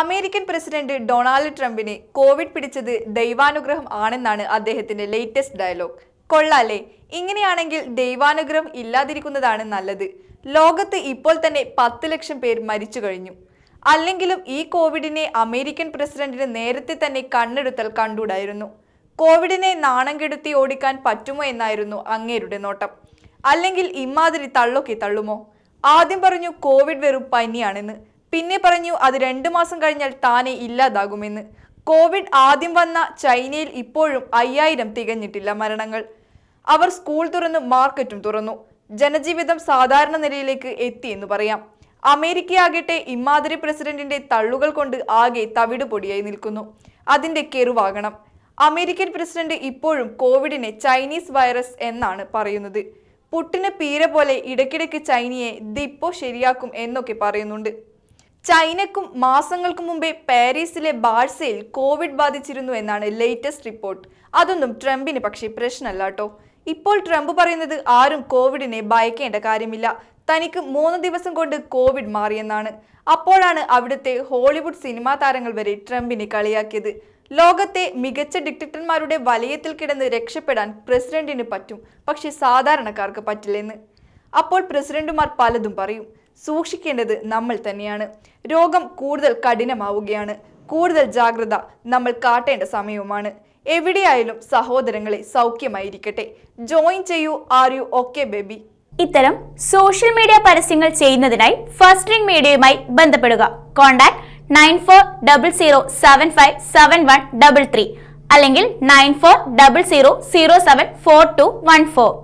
American president Donald ട്രംപിനെ Covid പിടിച്ചത് ദൈവാനുഗ്രഹം ആണെന്നാണ് അദ്ദേഹത്തിന്റെ ലേറ്റസ്റ്റ് ഡയലോഗ് കൊള്ളാലേ ഇങ്ങനെയാണെങ്കിൽ ദൈവാനുഗ്രഹം ഇല്ലാതിരിക്കുന്നതാണ് നല്ലത് ലോകത്ത് ഇപ്പോൾ തന്നെ പത്ത് ലക്ഷം പേർ മരിച്ചു കഴിഞ്ഞു അല്ലെങ്കിലും ഈ കോവിഡിനെ അമേരിക്കൻ പ്രസിഡന്റിന് നേരത്തെ തന്നെ കണ്ണെടുത്തൽ കണ്ടുകൂടായിരുന്നു കോവിഡിനെ നാണം കെടുത്തി ഓടിക്കാൻ പറ്റുമോ എന്നായിരുന്നു അങ്ങേരുടെ നോട്ടം അല്ലെങ്കിൽ ഇമാതിരി തള്ളൊക്കെ തള്ളുമോ ആദ്യം പറഞ്ഞു കോവിഡ് വെറും പനിയാണെന്ന് പിന്നെ പറഞ്ഞു അത് രണ്ടു മാസം കഴിഞ്ഞാൽ താനെ ഇല്ലാതാകുമെന്ന് കോവിഡ് ആദ്യം വന്ന ചൈനയിൽ ഇപ്പോഴും അയ്യായിരം തികഞ്ഞിട്ടില്ല മരണങ്ങൾ അവർ സ്കൂൾ തുറന്നു മാർക്കറ്റും തുറന്നു ജനജീവിതം സാധാരണ നിലയിലേക്ക് എത്തിയെന്ന് പറയാം അമേരിക്കയാകട്ടെ ഇമ്മാതിരി പ്രസിഡന്റിന്റെ തള്ളുകൾ കൊണ്ട് ആകെ തവിടുപൊടിയായി നിൽക്കുന്നു അതിന്റെ കെറുവാകണം അമേരിക്കൻ പ്രസിഡന്റ് ഇപ്പോഴും കോവിഡിനെ ചൈനീസ് വൈറസ് എന്നാണ് പറയുന്നത് പുട്ടിന് പീര പോലെ ഇടയ്ക്കിടയ്ക്ക് ചൈനയെ ദിപ്പോ ശരിയാക്കും എന്നൊക്കെ പറയുന്നുണ്ട് ചൈനക്കും മാസങ്ങൾക്ക് മുമ്പേ പാരീസിലെ ബാഴ്സയിൽ കോവിഡ് ബാധിച്ചിരുന്നു എന്നാണ് ലേറ്റസ്റ്റ് റിപ്പോർട്ട് അതൊന്നും ട്രംപിന് പക്ഷേ പ്രശ്നമല്ല കേട്ടോ ഇപ്പോൾ ട്രംപ് പറയുന്നത് ആരും കോവിഡിനെ ഭയക്കേണ്ട കാര്യമില്ല തനിക്ക് മൂന്ന് ദിവസം കൊണ്ട് കോവിഡ് മാറിയെന്നാണ് അപ്പോഴാണ് അവിടുത്തെ ഹോളിവുഡ് സിനിമാ താരങ്ങൾ വരെ ട്രംപിനെ കളിയാക്കിയത് ലോകത്തെ മികച്ച ഡിക്റ്റേറ്റർമാരുടെ വലയത്തിൽ കിടന്ന് രക്ഷപ്പെടാൻ പ്രസിഡന്റിന് പറ്റും പക്ഷെ സാധാരണക്കാർക്ക് പറ്റില്ലെന്ന് അപ്പോൾ പ്രസിഡന്റുമാർ പലതും പറയും സൂക്ഷിക്കേണ്ടത് നമ്മൾ തന്നെയാണ് രോഗം കൂടുതൽ കഠിനമാവുകയാണ് കൂടുതൽ ജാഗ്രത നമ്മൾ കാട്ടേണ്ട സമയവുമാണ് എവിടെയായാലും സഹോദരങ്ങളെ സൗഖ്യമായിരിക്കട്ടെ ജോയിൻ ചെയ്യൂ ആർ യു ഓക്കെ ബേബി ഇത്തരം സോഷ്യൽ മീഡിയ പരസ്യങ്ങൾ ചെയ്യുന്നതിനായി ഫസ്റ്റ് റിംഗ് മീഡിയയുമായി ബന്ധപ്പെടുക contact nine four double zero seven five seven one double three അല്ലെങ്കിൽ nine four double zero zero seven four two one four